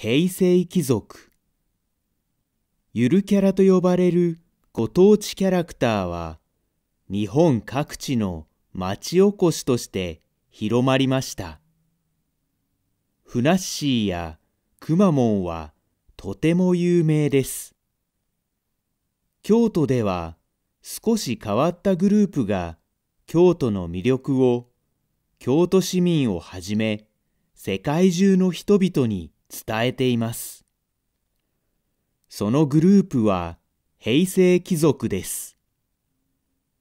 平成貴族ゆるキャラと呼ばれるご当地キャラクターは日本各地の町おこしとして広まりましたふなっしーやくまモンはとても有名です京都では少し変わったグループが京都の魅力を京都市民をはじめ世界中の人々に伝えています。そのグループは平成貴族です。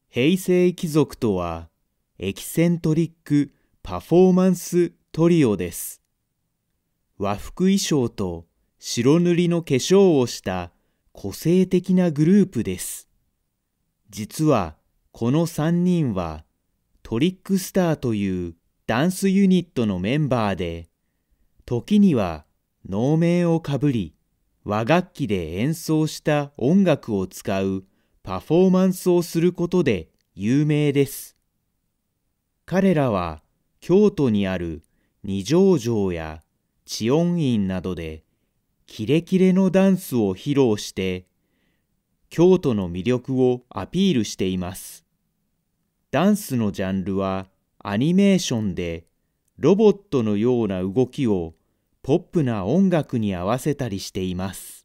平成貴族とはエキセントリックパフォーマンストリオです。和服衣装と白塗りの化粧をした個性的なグループです。実はこの3人はトリックスターというダンスユニットのメンバーで、時には能面をかぶり、和楽器で演奏した音楽を使うパフォーマンスをすることで有名です。彼らは京都にある二条城や知音院などでキレキレのダンスを披露して京都の魅力をアピールしています。ダンスのジャンルはアニメーションでロボットのような動きをポップな音楽に合わせたりしています。